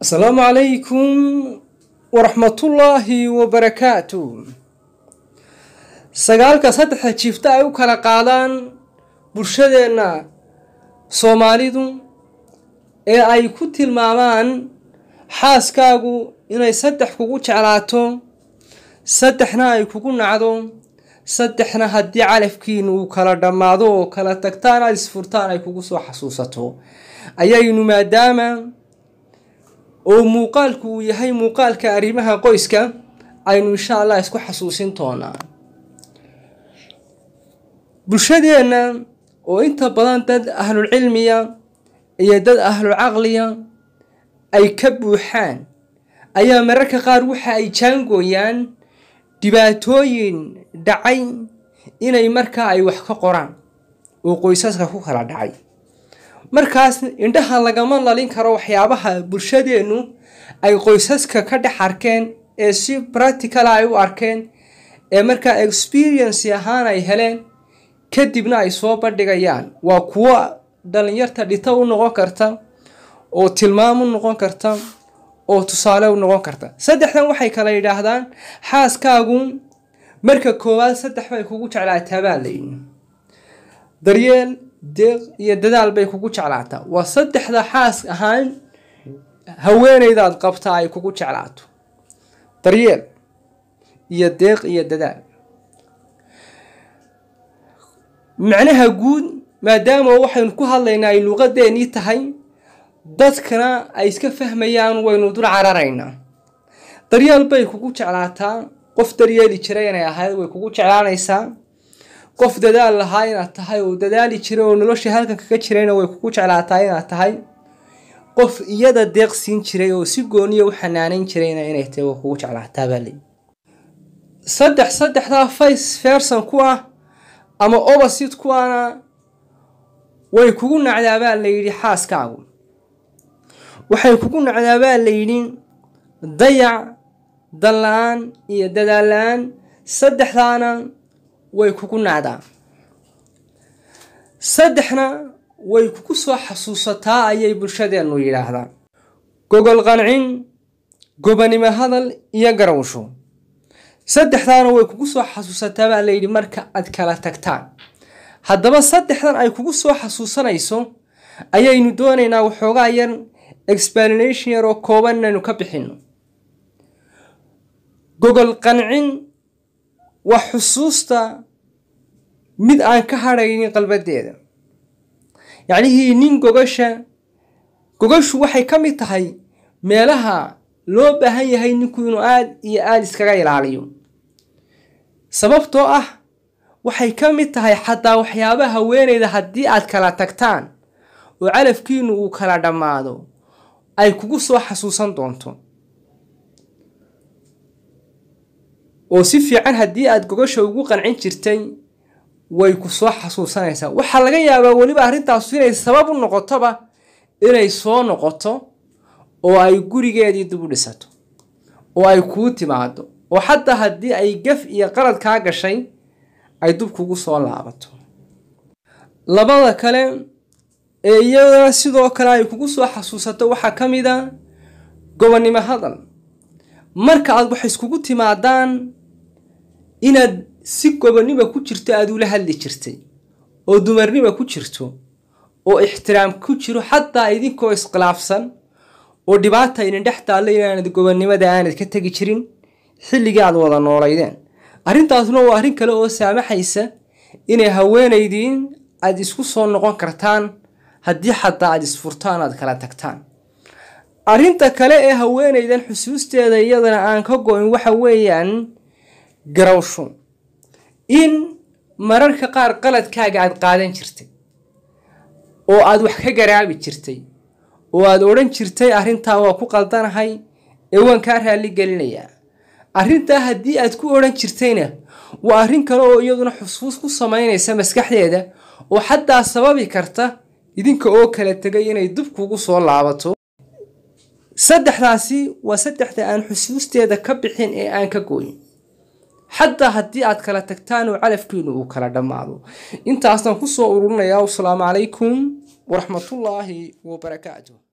asalaamu calaykum waraxmatullaahi wabarakaatu sagaalka saddexda jiifta ay u kala qaadaan bulshadeenna soomaalidu ee ay ku tilmaamaan xaaskaagu inay saddex kugu jeclaato saddexna ay kugu nacdo saddexna haddii calafkiina uu kala dhammaado oo kala tagtaan aad isfurtaan ay kugu soo xasuusato ayaynu maadaama oo muuqaalku uu yahay muuqaalka arrimaha qoyska aynu insha allah isku xasuusin doonaa bulshadeenna oo inta badan dad ahlulcilmiya iyo dad ahlulcaqliya ay ka buuxaan ayaa mararka qaar waxa ay jaangooyaan dhibaatooyin dhacay inay markaa ay wax ka qoraan oo qoysaska ku kala dhacay markaas indhaha lagama lalin karo waxyaabaha bulshadeennu ay qoysaska ka dhex arkeen ee si practicala ay ah u arkeen ee markaa experiency ahaan ay heleen kadibna ay soo bandhigayaan waa kuwo dhallinyarta dhita u noqon karta oo tilmaam u noqon karta oo tusaale u noqon karta saddexdan waxay kala yidhaahdaan xaaskaagu marka koowaad saddex bay kugu jeclaataa baa layihi daryeel deeq iyo dadaal bay kugu jeclaataa waa saddexda xaas ahaan haweenaydaad qabta ay kugu jeclaato daryeel iyo deeq iyo dadaal macnaha guud maadaama waxaynu ku hadlaynaa ay luqadeennii tahay dadkana ay iska fahmayaan waynu dul cararaynaa daryeel bay kugu jeclaataa qof daryeeli jiray inay ahayd way kugu jeclaanaysaa qof dadaal lahaa inaad tahay oo dadaali jiray oo noloshii halkan kaga jirayna way kugu jeclaataa inaad tahay qof iyada deeq siin jiray oo si gooniya u xanaanayn jirayna inay tahay way kugu jeclaataabal saddex saddexdaa face ferson ku ah ama obasid ku ana way kugu nacdaa baa la yidhi xaaskaagu waxay kugu nacdaa baa la yidhi dayac dallaaan iyo dadaal aan saddexdaana way kugu nacdaa saddexna way kugu soo xasuusataa ayay bulshadeennu yidhaahdaa gogol qancin gobanimo hadal iyo garawsho saddexdaana way kugu soo xasuusataa baa layidhi marka aad kala tagtaan haddaba saddexdan ay kugu soo xasuusanayso ayaynu doonaynaa waxoogaa yar explanation yar oo koobanaynu ka bixinno gogol qancin waa xusuusta mid aan ka harhaynin qalbadeeda yacnihii nin gogasha gogashu waxay ka mid tahay meelaha loo baahan yahay ninku inuu aad iyo aada iskaga ilaaliyo sababtoo ah waxay ka mid tahay xataa waxyaabaha haweenayda haddii aad kala tagtaan oo calafkiinu uu kala dhammaado ay kugu soo xasuusan doonto oo si fiican haddii aad gogosha ugu qancin jirtay way ku soo xasuusanaysaa waxaa laga yaabaa weliba arrintaasu inay sabab u noqotoba inay soo noqoto oo ay gurigeedii dib u dhisato oo ay kuu timaado oo xataa haddii ay gaf iyo qalad kaa gashay ay dub kugu soo laabato labada kale ee iyada sidoo kale ay kugu soo xasuusato waxaa ka mid a gobonnimo hadal marka aad wax iskugu timaadaan inaad si goboniba ku jirto aad ula hadli jirtay oo dumarniba ku jirto oo ixtiraam ku jiro xataa idinkoo iskhilaafsan oo dhibaata idin dhex taallo inaanad gobannimada aanad ka tegi jirin xilligii aad wada noolaydeen arrintaasna waa arrin kale oo saamaxaysa inay haweenaydiin aad isku soo noqon kartaan haddii xataa aad isfurtaan aad kala tagtaan arrinta kale ee haweenaydan xusuusteeda iyadana aan ka go-in waxa weeyaan garawshu in mararka qaar qaladkaaga aad qaadan jirtay oo aad wax ka garaabi jirtay oo aad odhan jirtay arrintaa waa ku qaldanahay ee waan kaa raalli gelinayaa arrintaa haddii aad ku odhan jirtayna waa arrin kale oo iyaduna xusuus ku samaynaysa maskaxdeeda oo xataa sababi karta idinka oo kala tegay inay dib kugu soo laabato saddexdaasi waa saddexda aan xusuusteeda ka bixin ee aan ka gooyin xataa haddii aad kala tagtaan oo calafkiinu uu kala dhammaado intaasaan soo ururinayaa wasalaamu calaykum waraxmatullaahi wabarakaatu